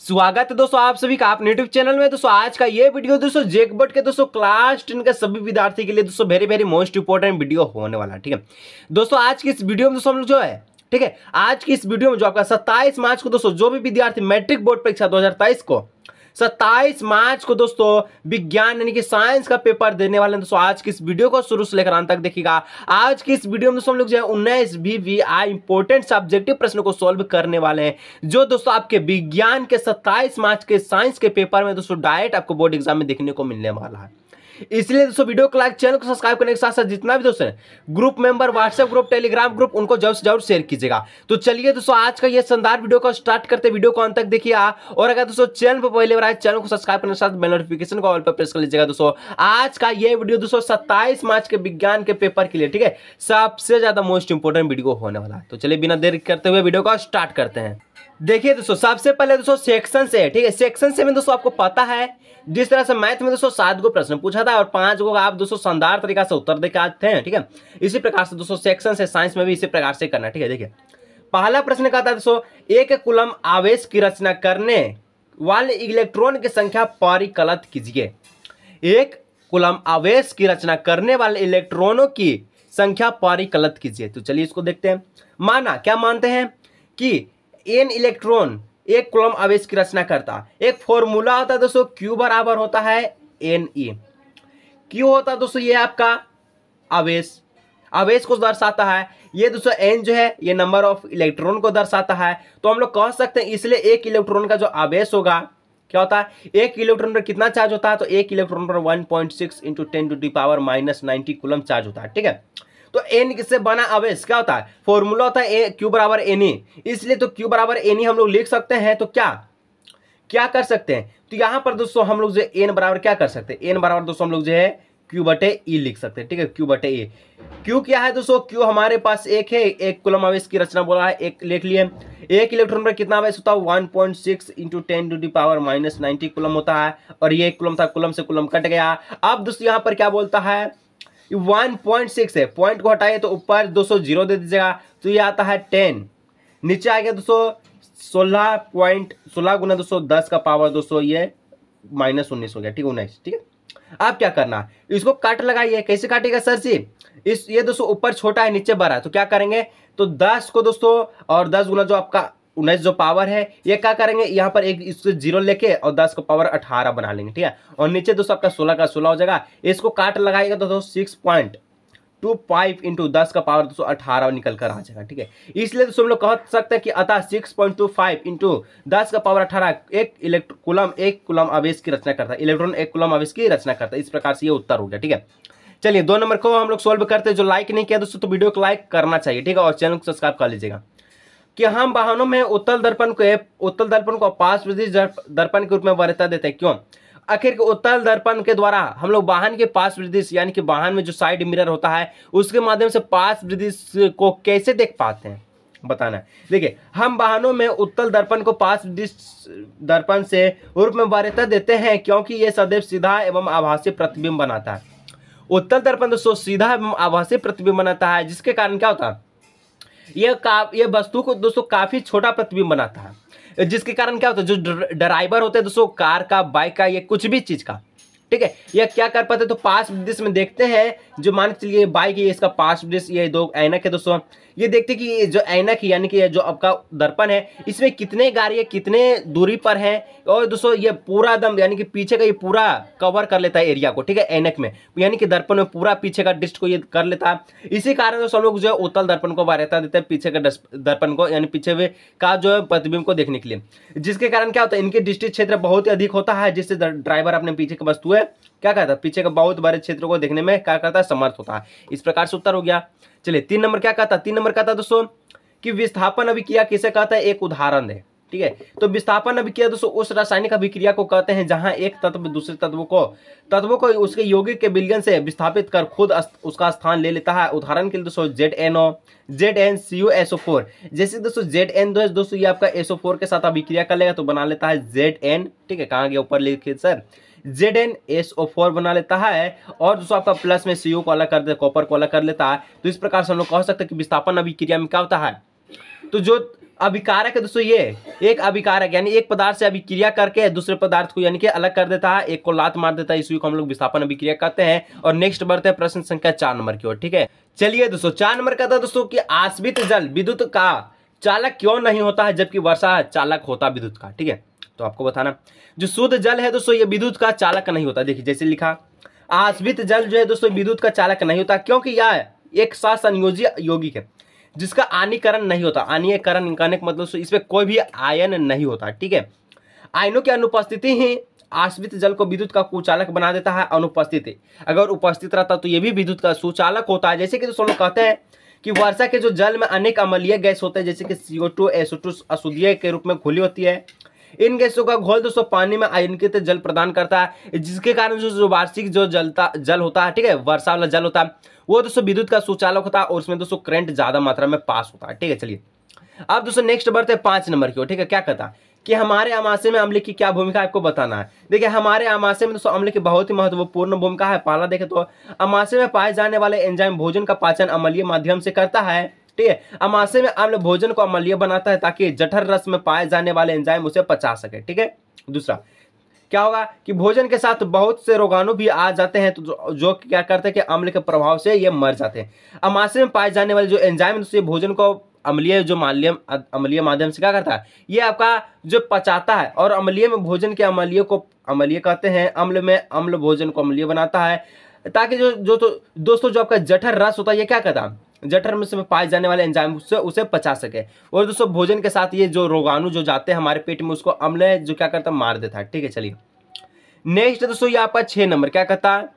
स्वागत है दोस्तों आप सभी का आप यूट्यूब चैनल में दोस्तों आज का ये वीडियो दोस्तों जेकबर्ट के दोस्तों क्लास टेन के सभी विद्यार्थी के लिए दोस्तों very very most important video होने वाला है ठीक है दोस्तों आज की इस वीडियो में दोस्तों हम लोग जो है ठीक है आज की इस वीडियो में जो आपका सत्ताईस मार्च को दोस्तों जो भी विद्यार्थी मैट्रिक बोर्ड परीक्षा दो को सत्ताईस मार्च को दोस्तों विज्ञान यानी कि साइंस का पेपर देने वाले दोस्तों आज की इस वीडियो को शुरू से लेकर अंत तक देखिएगा आज की इस वीडियो में दोस्तों हम लोग जो है उन्नीस B V I important subjective प्रश्नों को सॉल्व करने वाले हैं जो दोस्तों आपके विज्ञान के सत्ताईस मार्च के साइंस के पेपर में दोस्तों डायरेक्ट आपको बोर्ड एग्जाम में देखने को मिलने वाला है इसलिए दोस्तों वीडियो को लाइक चैनल को सब्सक्राइब करने के साथ साथ जितना भी दोस्तों group member WhatsApp group Telegram group उनको जरूर से जरूर शेयर कीजिएगा तो चलिए दोस्तों आज का यह शानदार वीडियो को स्टार्ट करते वीडियो को अंत तक देखिए हाँ। और अगर दोस्तों चैनल पर पहले बार चैनल को सब्सक्राइब करने के साथ बेल नोटिफिकेशन को ऑल पर प्रेस कर लीजिएगा दोस्तों आज का यह वीडियो दोस्तों सत्ताईस मार्च के विज्ञान के पेपर के लिए ठीक है सबसे ज्यादा मोस्ट इंपोर्टेंट वीडियो होने वाला है तो चलिए बिना देर करते हुए वीडियो को स्टार्ट करते हैं देखिए दोस्तों सबसे पहले दोस्तों सेक्शन से ठीक है सेक्शन से में दोस्तों आपको पता है जिस तरह से मैथ में दोस्तों सात को प्रश्न पूछा था और पांच को आप दोस्तों शानदार तरीका से उत्तर देकर हैं ठीक है इसी प्रकार से दोस्तों सेक्शन से साइंस में भी इसी प्रकार से करना ठीक है देखिए पहला प्रश्न कहता है दोस्तों एक कुलम आवेश की रचना करने वाले इलेक्ट्रॉन की संख्या परिकलित कीजिए एक कुलम आवेश की रचना करने वाले इलेक्ट्रॉनों की संख्या परिकलित कीजिए तो चलिए इसको देखते हैं माना क्या मानते हैं कि एन इलेक्ट्रॉन एक कुलम आवेश की रचना करता एक फॉर्मूला होता है दोस्तों क्यू बराबर होता है एन ई क्यू होता है दोस्तों ये आपका आवेश आवेश को दर्शाता है ये दोस्तों एन जो है ये नंबर ऑफ इलेक्ट्रॉन को दर्शाता है तो हम लोग कह सकते हैं इसलिए एक इलेक्ट्रॉन का जो आवेश होगा क्या होता है एक इलेक्ट्रॉन पर कितना चार्ज होता है तो एक इलेक्ट्रॉन पर 1.6 point six into ten to the power minus ninety coulomb charge होता है ठीक है तो एन से बना आवेश क्या होता है फॉर्मूला होता है ए क्यू बराबर एन e। इसलिए तो क्यू बराबर एन e हम लोग लिख सकते हैं तो क्या क्या कर सकते हैं तो यहाँ पर दोस्तों हम लोग जो एन बराबर क्या कर सकते हैं एन बराबर दोस्तों हम लोग जो है क्यू बटे ई e लिख सकते हैं ठीक है क्यू बटे ई क्यू क्या है दोस्तों क्यू हमारे पास एक है एक कुलम आवेश की रचना बोला है एक लिख लिए एक इलेक्ट्रॉन पर कितना आवेश होता है one point six into ten to the power minus ninety coulomb होता है और ये एक कुलम था कुलम से कुलम कट गया अब दोस्तों यहाँ पर क्या बोलता है वन पॉइंट सिक्स है पॉइंट को हटाइए तो ऊपर दो सौ जीरो दे दीजिएगा तो ये आता है टेन नीचे आ गया दोस्तों सोलह पॉइंट सोलह गुना दो सौ दस का पावर दोस्तों ये माइनस उन्नीस हो गया ठीक है उन्नीस ठीक है अब क्या करना इसको काट लगाइए कैसे काटेगा सर जी इस ये दोस्तों ऊपर छोटा है नीचे बड़ा है तो क्या करेंगे तो दस को दोस्तों और दस गुना जो आपका उन्नीस जो पावर है ये क्या करेंगे यहाँ पर एक इसको जीरो लेके और दस को पावर अठारह बना लेंगे ठीक है और नीचे दोस्तों आपका सोलह का सोलह हो जाएगा इसको काट लगाएगा दोस्तों six point two five into दस का पावर दोस्तों अठारह निकल कर आ जाएगा ठीक है इसलिए दोस्तों हम लोग कह सकते हैं कि अतः six point two five into दस का पावर अठारह एक इलेक्ट्रोकुलम एक कुलम आवेश की रचना करता है इलेक्ट्रॉन एक कुलम आवेश की रचना करता है इस प्रकार से ये उत्तर हो गया ठीक है चलिए दो नंबर को हम लोग सोल्व करते हैं जो लाइक नहीं किया दोस्तों तो वीडियो को लाइक करना चाहिए ठीक है और चैनल को सब्सक्राइब कर लीजिएगा कि हम वाहनों में उत्तल दर्पण को उत्तल दर्पण को पार्श्व दर्पण के रूप में वर्यता देते हैं क्यों आखिर के उत्तल दर्पण के द्वारा हम लोग वाहन के पास वृद्धि यानी कि वाहन में जो साइड मिरर होता है उसके माध्यम से पास वृद्धि को कैसे देख पाते हैं बताना है देखिए हम वाहनों में उत्तल दर्पण को पास दर्पण से रूप में वरीयता देते हैं क्योंकि यह सदैव सीधा एवं आभासी प्रतिबिंब बनाता है उत्तल दर्पण दोस्तों सीधा एवं आभासी प्रतिबिंब बनाता है जिसके कारण क्या होता है यह का वस्तु को दोस्तों काफ़ी छोटा प्रतिबिंब बनाता है जिसके कारण क्या होता है जो ड्राइवर होते हैं दोस्तों कार का बाइक का या कुछ भी चीज़ का ठीक है यह क्या कर पाते तो पास दृश्य में देखते हैं जो मान चलिए बाइक है इसका पास दृश्य ये दो ऐनक है दोस्तों ये देखते कि जो ऐनक यानी कि जो आपका दर्पण है इसमें कितने गाड़ी कितने दूरी पर है और दोस्तों ये पूरा दम यानी कि पीछे का ये पूरा कवर कर लेता है एरिया को ठीक है ऐनक में यानी कि दर्पण में पूरा पीछे का डिस्ट को ये कर लेता है इसी कारण दोस्तों लोग जो है उत्तल दर्पण को वार्यता देते हैं पीछे का दर्पण को यानी पीछे हुए का जो है प्रतिबिंब को देखने के लिए जिसके कारण क्या होता है इनके डिस्ट्रिक्ट क्षेत्र बहुत ही अधिक होता है जिससे ड्राइवर अपने पीछे की वस्तु है क्या करता है पीछे का बहुत बड़े क्षेत्र को देखने में क्या करता है समर्थ होता है इस प्रकार से उत्तर हो गया चलिए तीन नंबर क्या कहता था तीन नंबर कहता था दोस्तों कि विस्थापन अभिक्रिया किसे कहता है एक उदाहरण है ठीक है तो विस्थापन अभिक्रिया दोस्तों उस रासायनिक अभिक्रिया को कहते हैं जहां एक तत्व दूसरे तत्व को तत्व को उसके यौगिक के विलयन से विस्थापित कर खुद उसका स्थान ले लेता है उदाहरण के लिए दोस्तों Z N O Z N C U S O four जैसे दोस्तों जेड एन दो दोस्तों ये आपका एसओ फोर के साथ अभिक्रिया कर लेगा तो बना लेता है जेड एन ठीक है कहाँ गया ऊपर लिखे sir Z N S O four बना लेता है और दोस्तों आपका प्लस में सी ओ को अलग कर देता है कॉपर को अलग कर लेता है तो इस प्रकार से हम लोग कह सकते हैं कि विस्थापन अभिक्रिया में क्या होता है तो जो अभिकारक है दोस्तों ये एक अभिकारक यानी एक पदार्थ से अभिक्रिया करके दूसरे पदार्थ को यानी कि अलग कर देता है एक को लात मार देता है इसी को हम लोग विस्थापन अभिक्रिया कहते हैं और नेक्स्ट बढ़ते हैं प्रश्न संख्या चार नंबर की ओर ठीक है चलिए दोस्तों चार नंबर का था दोस्तों की आश्वित जल विद्युत का चालक क्यों नहीं होता है जबकि वर्षा चालक होता विद्युत का ठीक है तो आपको बताना जो शुद्ध जल है दोस्तों ये विद्युत का चालक नहीं होता देखिए जैसे लिखा आश्वित जल जो है दोस्तों विद्युत का चालक नहीं होता क्योंकि यह एक साथ संयोजी यौगिक है जिसका आनीकरण नहीं होता आनीयकरण करने का मतलब इसमें कोई भी आयन नहीं होता ठीक है आयनों की अनुपस्थिति ही आश्वित जल को विद्युत का कुचालक बना देता है अनुपस्थित अगर उपस्थित रहता तो यह भी विद्युत का सुचालक होता है जैसे कि दोस्तों कहते हैं कि वर्षा के जो जल में अनेक अमलीय गैस होते हैं जैसे कि सी ओ टू एसो टू के रूप में खुली होती है इन गैसों का घोल दोस्तों पानी में आयनिकृत जल प्रदान करता है जिसके कारण जो वार्षिक जो जलता जल होता है ठीक है वर्षा वाला जल होता है वो दोस्तों विद्युत का सुचालक होता है और उसमें दोस्तों करंट ज्यादा मात्रा में पास होता है ठीक है चलिए अब दोस्तों नेक्स्ट बढ़ते हैं पांच नंबर की ओर ठीक है क्या कहता है कि हमारे अमाशय में अम्ल की क्या भूमिका आपको बताना है देखिए हमारे अमाशय में दोस्तों अम्ल की बहुत ही महत्वपूर्ण भूमिका है पहला देखे तो अमाशय में पाए जाने वाले एंजाइम भोजन का पाचन अमलीय माध्यम से करता है ठीक है अमाशय में अम्ल भोजन को अमलीय बनाता है ताकि जठर रस में पाए जाने वाले एंजाइम उसे पचा सके ठीक है दूसरा क्या होगा कि भोजन के साथ बहुत से रोगाणु भी आ जाते हैं तो जो, क्या करते हैं कि अम्ल के प्रभाव से ये मर जाते हैं अमाशय में पाए जाने वाले जो एंजाइम उसे भोजन को अम्लीय जो माल्यम अम्लीय माध्यम से क्या करता है ये आपका जो पचाता है और अम्लीय में भोजन के अम्लीय को अम्लीय कहते हैं अम्ल में अम्ल भोजन को अम्लीय बनाता है ताकि जो जो तो दोस्तों जो आपका जठर रस होता है ये क्या कहता है जठर में से पाए जाने वाले एंजाइम से उसे पचा सके और दोस्तों भोजन के साथ ये जो रोगाणु जो जाते हैं हमारे पेट में उसको अम्ल जो क्या करता मार देता है ठीक है चलिए नेक्स्ट दोस्तों ये आपका छह नंबर क्या कहता है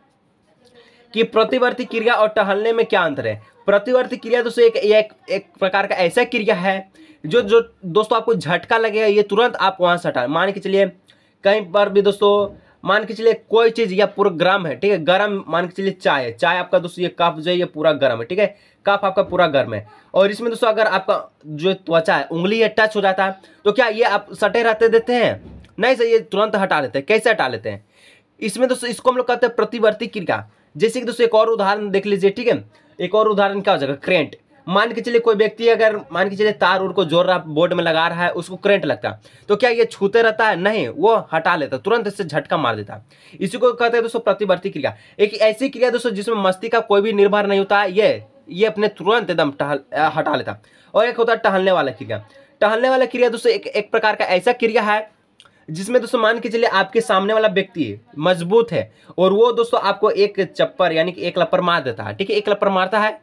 कि प्रतिवर्ती क्रिया और टहलने में क्या अंतर है प्रतिवर्ती क्रिया दोस्तों एक एक, एक प्रकार का ऐसा क्रिया है जो जो दोस्तों आपको झटका लगेगा ये तुरंत आप वहां से हटा मान के चलिए कहीं पर भी दोस्तों मान के चलिए कोई चीज़ या पूरा गर्म है ठीक है गर्म मान के चलिए चाय है चाय आपका दोस्तों ये कफ जो है ये पूरा गर्म है ठीक है कफ आपका पूरा गर्म है और इसमें दोस्तों अगर आपका जो त्वचा है उंगली है टच हो जाता है तो क्या ये आप सटे रहते देते हैं नहीं सर ये तुरंत हटा लेते हैं कैसे हटा लेते हैं इसमें दोस्तों इसको हम लोग कहते हैं प्रतिवर्ती क्रिया जैसे कि दोस्तों एक और उदाहरण देख लीजिए ठीक है एक और उदाहरण क्या हो जाएगा क्रेंट मान के चलिए कोई व्यक्ति अगर मान के चलिए तार उड़ को जोड़ रहा बोर्ड में लगा रहा है उसको करंट लगता तो क्या ये छूते रहता है नहीं वो हटा लेता तुरंत इससे झटका मार देता इसी को कहते हैं दोस्तों प्रतिवर्ती क्रिया एक ऐसी क्रिया दोस्तों जिसमें मस्ती का कोई भी निर्भर नहीं होता ये ये अपने तुरंत एकदम टहल हटा लेता और एक होता है टहलने वाला क्रिया टहलने वाला क्रिया दोस्तों एक एक प्रकार का ऐसा क्रिया है जिसमें दोस्तों मान के चलिए आपके सामने वाला व्यक्ति मजबूत है और वो दोस्तों आपको एक चप्पर यानी कि एक लपर मार देता है ठीक है एक लप्पर मारता है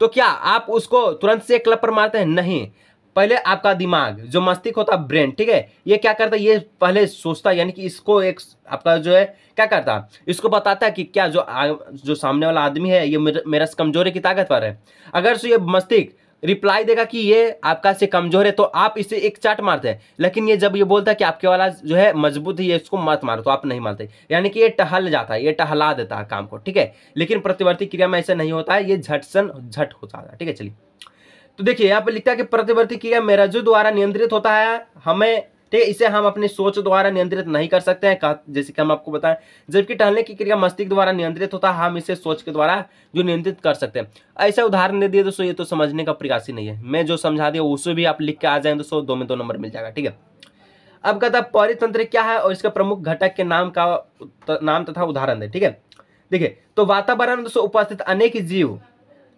तो क्या आप उसको तुरंत से क्लब पर मारते हैं नहीं पहले आपका दिमाग जो मस्तिष्क होता है ब्रेन ठीक है ये क्या करता है ये पहले सोचता है यानी कि इसको एक आपका जो है क्या करता इसको बताता है कि क्या जो आ, जो सामने वाला आदमी है ये मेरा मेरा कमजोरी की ताकत पर है अगर सो ये मस्तिष्क रिप्लाई देगा कि ये आपका से कमजोर है तो आप इसे एक चाट मारते हैं लेकिन ये जब ये बोलता है कि आपके वाला जो है मजबूत है ये इसको मत मारो तो आप नहीं मारते यानी कि ये टहल जाता है ये टहला देता है काम को ठीक है लेकिन प्रतिवर्ती क्रिया में ऐसा नहीं होता है ये झटसन झट हो जाता है ठीक है चलिए तो देखिए यहाँ पर लिखता है कि प्रतिवर्ती क्रिया मेरजू द्वारा नियंत्रित होता है हमें ठीक है इसे हम अपनी सोच द्वारा नियंत्रित नहीं कर सकते हैं जैसे कि हम आपको बताएं जबकि टहलने की क्रिया मस्तिष्क द्वारा नियंत्रित होता है हम इसे सोच के द्वारा जो नियंत्रित कर सकते हैं ऐसे उदाहरण दे दिए दोस्तों ये तो समझने का प्रयास ही नहीं है मैं जो समझा दिया उसे भी आप लिख के आ जाए दोस्तों दो में दो नंबर मिल जाएगा ठीक है अब कहता परितंत्र क्या है और इसका प्रमुख घटक के नाम का नाम तथा उदाहरण है ठीक है देखिये तो वातावरण दोस्तों उपस्थित अनेक जीव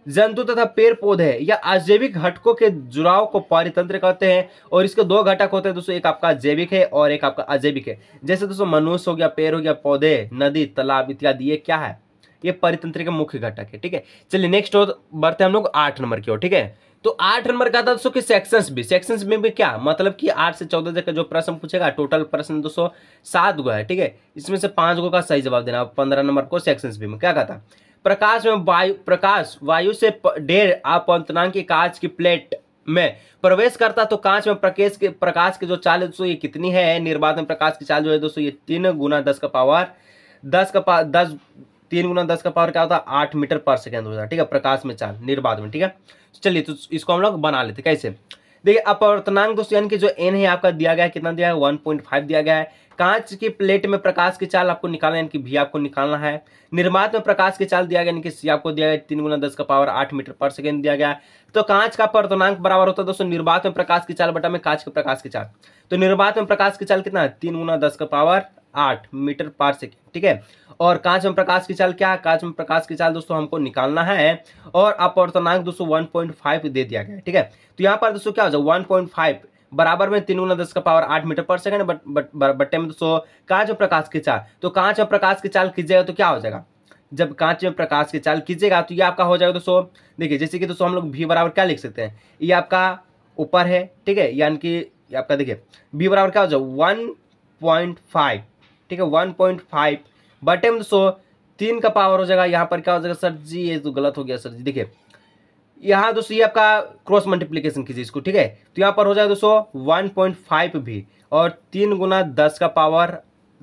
जंतु तथा पेड़ पौधे या अजैविक घटकों के जुड़ाव को पारितंत्र कहते हैं और इसके दो घटक होते हैं दोस्तों एक आपका जैविक है और एक आपका अजैविक है जैसे दोस्तों मनुष्य हो गया पेड़ हो गया पौधे नदी तालाब इत्यादि ये क्या है ये परितंत्र के मुख्य घटक है ठीक है चलिए नेक्स्ट बढ़ते हम लोग आठ नंबर की ओर ठीक है तो आठ नंबर का था दोस्तों कि सेक्शंस भी सेक्शंस में भी क्या मतलब कि आठ से चौदह तक का जो प्रश्न पूछेगा टोटल प्रश्न दोस्तों सात गो है ठीक है इसमें से पांच गो का सही जवाब देना पंद्रह नंबर को सेक्शंस भी में क्या कहा था प्रकाश में वायु प्रकाश वायु से ढेर अंतनांग की कांच की प्लेट में प्रवेश करता तो कांच में प्रकेश के प्रकाश के जो चाल है दोस्तों ये कितनी है निर्वाधन प्रकाश की चाल जो है दोस्तों ये तीन गुना दस का पावर दस का पा दस तीन गुना दस का पावर क्या होता है आठ मीटर पर सेकेंड होता है ठीक है प्रकाश में चाल निर्बाध में ठीक है चलिए तो इसको हम लोग बना लेते कैसे देखिए अपवर्तनांक दोस्तों यानी कि जो एन है आपका दिया गया है कितना दिया है वन पॉइंट फाइव दिया गया है कांच की प्लेट में प्रकाश की चाल आपको निकालना यानी कि भी आपको निकालना है निर्मात में प्रकाश की चाल दिया गया यानी कि सी आपको दिया गया तीन गुना दस का पावर आठ मीटर पर सेकेंड दिया गया तो कांच का अपवर्तनांक बराबर होता है दोस्तों निर्मात में प्रकाश की चाल बटा में कांच के प्रकाश की चाल तो निर्मात में प्रकाश की चाल कितना है तीन गुना दस का पावर आठ मीटर पर सेकेंड ठीक है और कांच में प्रकाश की चाल क्या है कांच में प्रकाश की चाल दोस्तों हमको निकालना है और अपवर्तनांक दोस्तों 1.5 दे दिया गया ठीक है तो यहाँ पर दोस्तों क्या हो जाए 1.5 बराबर में तीन गुना दस का पावर आठ मीटर पर सेकेंड बट बट्टे में दोस्तों कांच में प्रकाश की चाल तो कांच और प्रकाश की चाल कीजिएगा तो क्या हो जाएगा जब कांच में प्रकाश की चाल कीजिएगा तो ये आपका हो जाएगा दोस्तों देखिए जैसे कि दोस्तों हम लोग भी बराबर क्या लिख सकते हैं ये आपका ऊपर है ठीक है यानी कि आपका देखिए भी बराबर क्या हो जाए वन पॉइंट फाइव ठीक है वन पॉइंट फाइव बटे में सो तीन का पावर हो जाएगा यहाँ पर क्या हो जाएगा सर जी ये तो गलत हो गया सर जी देखिए यहाँ दोस्तों ये आपका क्रॉस मल्टीप्लीकेशन कीजिए इसको ठीक है तो यहाँ पर हो जाएगा दोस्तों वन पॉइंट फाइव भी और तीन गुना दस का पावर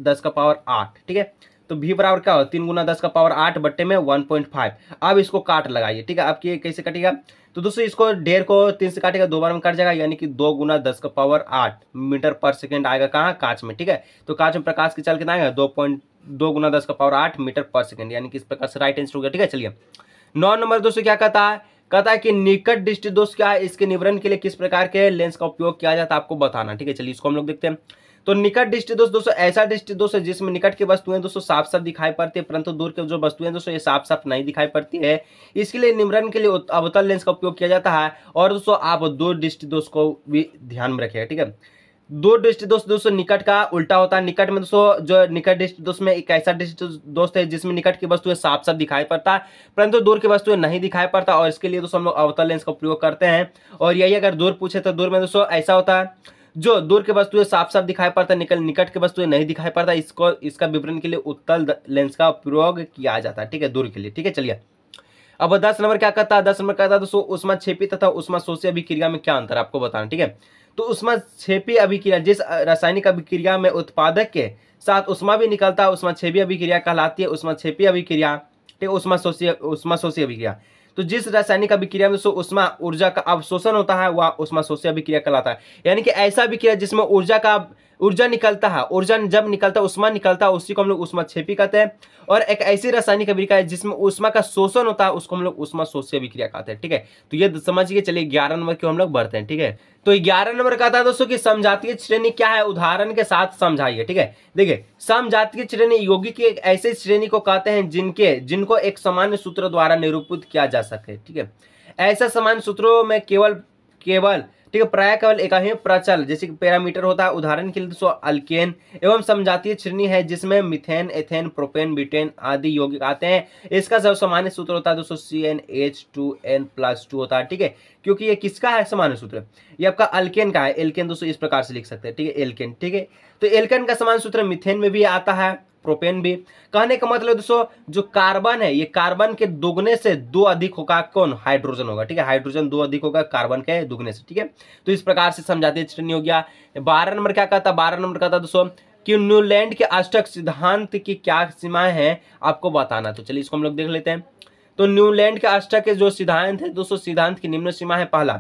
दस का पावर आठ ठीक है तो भी बराबर क्या हो तीन गुना दस का पावर आठ बट्टे में वन पॉइंट फाइव अब इसको काट लगाइए ठीक है आपकी कैसे कटेगा तो दोस्तों इसको डेढ़ को तीन से काटेगा दो बार में कट जाएगा यानी कि दो गुना दस का पावर आठ मीटर पर सेकेंड आएगा कहाँ कांच में ठीक है तो कांच में प्रकाश की चाल कितना आएगा दो पॉइंट दो गुना दस का पावर आठ मीटर पर सेकेंड यानी कि इस प्रकार से राइट आंसर हो गया ठीक है चलिए नौ नंबर दोस्तों क्या कहता है कहता है कि निकट दृष्टि दोष क्या है इसके निवरण के लिए किस प्रकार के लेंस का उपयोग किया जाता है आपको बताना ठीक है चलिए इसको हम लोग देखते हैं तो निकट दृष्टि दोस्त दोस्तों ऐसा दृष्टि दोस्त है जिसमें निकट की वस्तुएं दोस्तों साफ साफ दिखाई पड़ती है परंतु दूर की जो वस्तुएं दोस्तों ये साफ साफ नहीं दिखाई पड़ती है इसके लिए निमरण के लिए अवतल लेंस का उपयोग किया जाता है और दोस्तों आप दूर दृष्टि दोष को भी ध्यान में रखिएगा ठीक है दो दृष्टि दोस्त दोस्तों निकट का उल्टा होता है निकट में दोस्तों जो निकट दृष्टि दोष में एक ऐसा दृष्टि दोस्त है जिसमें निकट की वस्तुएं साफ साफ दिखाई पड़ता है परंतु दूर की वस्तुएं नहीं दिखाई पड़ता और इसके लिए दोस्तों हम लोग अवतल लेंस का प्रयोग करते हैं और यही अगर दूर पूछे तो दूर में दोस्तों ऐसा होता है जो दूर के वस्तु साफ साफ दिखाई पड़ता है निकल निकट के वस्तु नहीं दिखाई पड़ता इसको इसका विवरण के लिए उत्तल लेंस का प्रयोग किया जाता है ठीक है दूर के लिए ठीक है चलिए अब दस नंबर क्या कहता है दस नंबर कहता है तो छेपी तथा उषमा शोषी अभिक्रिया में क्या अंतर आपको बताना ठीक है तो उषमा छेपी अभिक्रिया जिस रासायनिक अभिक्रिया में उत्पादक के साथ उषमा भी निकलता है उष्मा छेपी अभिक्रिया कहलाती है उष्मा छेपी अभिक्रिया ठीक है उषमा शोषी उषमा शोषी अभिक्रिया तो जिस रासायनिक अभिक्रिया में उष्मा ऊर्जा का अवशोषण होता है वह उष्मा शोषी अभिक्रिया कहलाता है यानी कि ऐसा अभिक्रिया जिसमें ऊर्जा का ऊर्जा निकलता है ऊर्जा जब निकलता है उष्मा निकलता है उसी को हम लोग उष्मा छेपी कहते हैं और एक ऐसी रासायनिक अभिक्रिया है जिसमें उष्मा का शोषण होता है उसको हम लोग उष्मा शोषी अभिक्रिया कहते हैं ठीक है तो ये समझिए चलिए ग्यारह नंबर क्यों हम लोग बढ़ते हैं ठीक है तो ग्यारह नंबर का था दोस्तों की समझातीय श्रेणी क्या है उदाहरण के साथ समझाइए ठीक है देखिए समझातीय श्रेणी योगी की एक ऐसी श्रेणी को कहते हैं जिनके जिनको एक सामान्य सूत्र द्वारा निरूपित किया जा सके ठीक है ऐसा सामान्य सूत्रों में केवल केवल ठीक है प्राय केवल इकाई प्रचल जैसे कि पैरामीटर होता है उदाहरण के लिए दोस्तों अल्केन एवं समझातीय श्रेणी है जिसमें मिथेन एथेन प्रोपेन ब्यूटेन आदि यौगिक आते हैं इसका सब सामान्य सूत्र होता है दोस्तों C N H two N plus two होता है ठीक है क्योंकि ये किसका है सामान्य सूत्र ये आपका अल्केन का है एल्केन दोस्तों इस प्रकार से लिख सकते हैं ठीक है एल्केन ठीक है तो एल्केन का समान सूत्र मिथेन में भी आता है प्रोपेन भी कहने का मतलब दोस्तों जो कार्बन है ये कार्बन के दुगने से दो अधिक होगा कौन हाइड्रोजन होगा ठीक है हाइड्रोजन दो अधिक होगा कार्बन के दुगने से ठीक है तो इस प्रकार से समझाते श्रेणी हो गया बारह नंबर क्या कहता बारह नंबर कहता दोस्तों कि न्यूलैंड के अष्टक सिद्धांत की क्या सीमाएं हैं आपको बताना तो चलिए इसको हम लोग देख लेते हैं तो न्यूलैंड के अष्टक के जो सिद्धांत है दोस्तों सिद्धांत की निम्न सीमा है पहला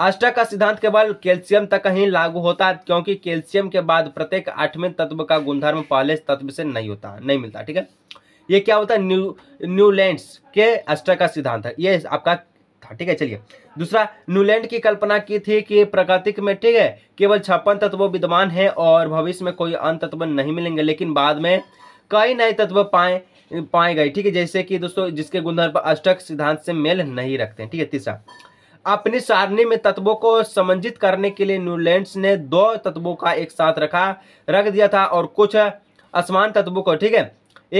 अष्टक का सिद्धांत केवल कैल्शियम तक ही लागू होता है क्योंकि कैल्शियम के बाद प्रत्येक आठवें तत्व का गुणधर्म पहले तत्व से नहीं होता नहीं मिलता ठीक है ये क्या होता है न्यू के अष्टक का सिद्धांत है ये आपका था ठीक है चलिए दूसरा न्यूलैंड की कल्पना की थी कि प्रकृति में ठीक है केवल छप्पन तत्व विद्यमान है और भविष्य में कोई अन्य तत्व नहीं मिलेंगे लेकिन बाद में कई नए तत्व पाए पाए गए ठीक है जैसे कि दोस्तों जिसके गुणधर्म अष्टक सिद्धांत से मेल नहीं रखते हैं ठीक है तीसरा अपनी सारणी में तत्वों को समंजित करने के लिए न्यूलैंड ने दो तत्वों का एक साथ रखा रख दिया था और कुछ आसमान तत्वों को ठीक है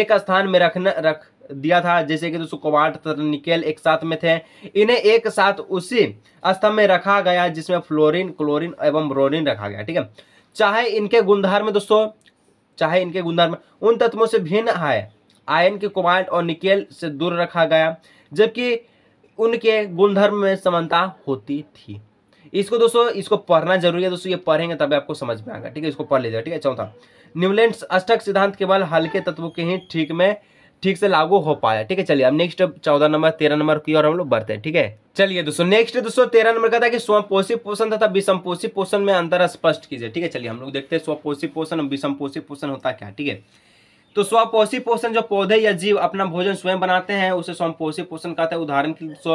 एक स्थान में रखना रख दिया था जैसे कि दोस्तों कोबाल्ट तथा निकेल एक साथ में थे इन्हें एक साथ उसी स्तंभ में रखा गया जिसमें फ्लोरिन क्लोरिन एवं ब्रोरिन रखा गया ठीक है चाहे इनके गुणधर्म दोस्तों चाहे इनके गुणधर्म उन तत्वों से भिन्न है आयन के कोबाल्ट और निकेल से दूर रखा गया जबकि उनके गुणधर्म में समानता होती थी इसको दोस्तों इसको पढ़ना जरूरी है दोस्तों ये पढ़ेंगे तभी आपको समझ में आएगा ठीक है इसको पढ़ लीजिएगा ठीक है चौथा अच्छा न्यूलैंड अष्टक सिद्धांत केवल हल्के तत्वों के ही ठीक में ठीक से लागू हो पाया ठीक है चलिए अब नेक्स्ट चौदह नंबर तेरह नंबर की ओर हम लोग बढ़ते हैं ठीक है चलिए दोस्तों नेक्स्ट दोस्तों तेरह नंबर का था कि स्वपोषी पोषण तथा विषमपोषी पोषण में अंतर स्पष्ट कीजिए ठीक है चलिए हम लोग देखते हैं स्वपोषी पोषण और विषमपोषी पोषण होता क्या ठीक है तो स्वपोषी पोषण जो पौधे या जीव अपना भोजन स्वयं बनाते हैं उसे स्वपोषी पोषण कहते हैं उदाहरण के लिए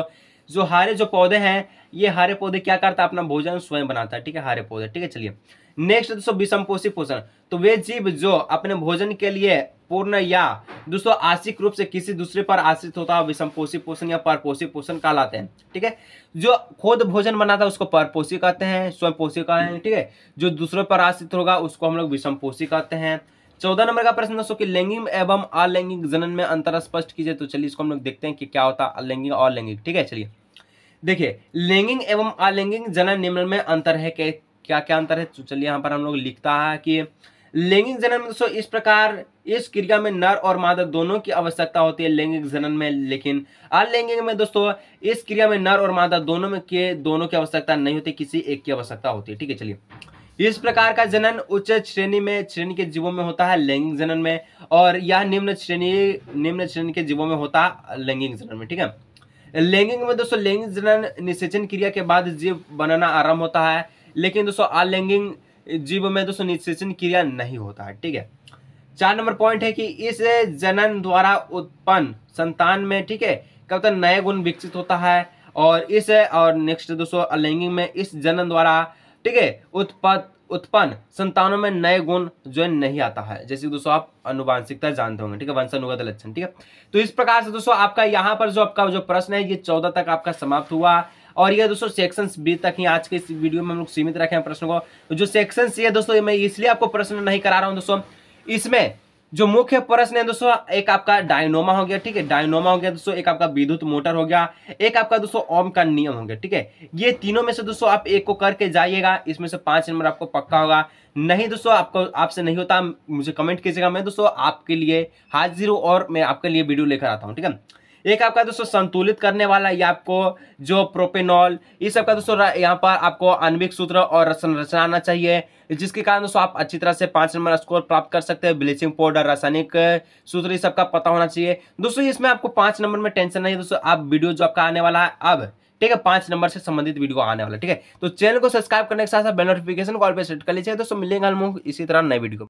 जो हरे जो पौधे हैं ये हरे पौधे क्या करता है अपना भोजन स्वयं बनाता है ठीक है हरे पौधे ठीक है चलिए नेक्स्ट दोस्तों विषमपोषी पोषण तो वे जीव जो अपने भोजन के लिए पूर्ण या दोस्तों आशिक रूप से किसी दूसरे पर आश्रित होता है विषमपोषी पोषण या परपोषी पोषण कहलाते हैं ठीक है जो खुद भोजन बनाता है उसको परपोषी कहते हैं स्वयंपोषी कहते हैं ठीक है जो दूसरे पर आश्रित होगा उसको हम लोग विषमपोषी कहते हैं चौदह नंबर का प्रश्न दोस्तों कि लैंगिक एवं अलैंगिक जनन में अंतर स्पष्ट कीजिए तो चलिए इसको हम लोग देखते हैं कि क्या होता है अलैंगिक और लैंगिक ठीक है चलिए देखिए लैंगिक एवं अलैंगिक जनन निम्न में अंतर है क्या क्या क्या अंतर है तो चलिए यहाँ पर हम लोग लिखता है कि लैंगिक जनन में दोस्तों इस प्रकार इस क्रिया में नर और मादा दोनों की आवश्यकता होती है लैंगिक जनन में लेकिन अलैंगिक में दोस्तों इस क्रिया में नर और मादा दोनों में के दोनों की आवश्यकता नहीं होती किसी एक की आवश्यकता होती है ठीक है चलिए इस प्रकार का जनन उच्च श्रेणी में श्रेणी के जीवों में होता है लैंगिक जनन में और यह निम्न श्रेणी निम्न श्रेणी के जीवों में होता है लैंगिक जनन में ठीक है लैंगिक में दोस्तों लैंगिक जनन निषेचन क्रिया के बाद जीव बनाना आरंभ होता है लेकिन दोस्तों अलैंगिक जीव में दोस्तों निषेचन क्रिया नहीं होता है ठीक है चार नंबर पॉइंट है कि इस जनन द्वारा उत्पन्न संतान में ठीक है क्या होता है नए गुण विकसित होता है और इस और नेक्स्ट दोस्तों अलैंगिक में इस जनन द्वारा ठीक है उत्पाद उत्पन्न संतानों में नए गुण जो है नहीं आता है जैसे दोस्तों आप अनुवांशिकता जानते होंगे ठीक है वंशानुगत लक्षण ठीक है तो इस प्रकार से दोस्तों आपका यहाँ पर जो आपका जो प्रश्न है ये चौदह तक आपका समाप्त हुआ और ये दोस्तों सेक्शन बी तक ही आज के इस वीडियो में हम लोग सीमित रखे हैं प्रश्न को तो जो सेक्शन सी है दोस्तों मैं इसलिए आपको प्रश्न नहीं करा रहा हूँ दोस्तों इसमें जो मुख्य प्रश्न है दोस्तों एक आपका डायनोमा हो गया ठीक है डायनोमा हो गया दोस्तों एक आपका विद्युत मोटर हो गया एक आपका दोस्तों ओम का नियम हो गया ठीक है ये तीनों में से दोस्तों आप एक को करके जाइएगा इसमें से पांच नंबर आपको पक्का होगा नहीं दोस्तों आपको आपसे नहीं होता मुझे कमेंट कीजिएगा मैं दोस्तों आपके लिए हाजिर हूँ और मैं आपके लिए वीडियो लेकर आता हूँ ठीक है एक आपका दोस्तों संतुलित करने वाला ये आपको जो प्रोपेनॉल ये सब का दोस्तों यहाँ पर आपको आणविक सूत्र और संरचना आना चाहिए जिसके कारण दोस्तों आप अच्छी तरह से पाँच नंबर स्कोर प्राप्त कर सकते हैं ब्लीचिंग पाउडर रासायनिक सूत्र ये सबका पता होना चाहिए दोस्तों इसमें आपको पाँच नंबर में टेंशन नहीं है दोस्तों आप वीडियो जो आपका आने वाला है अब ठीक है पांच नंबर से संबंधित वीडियो आने वाला ठीक है तो चैनल को सब्सक्राइब करने के साथ साथ बेल नोटिफिकेशन कॉल पर सेट कर लीजिए दोस्तों मिलेंगे हम इसी तरह नए वीडियो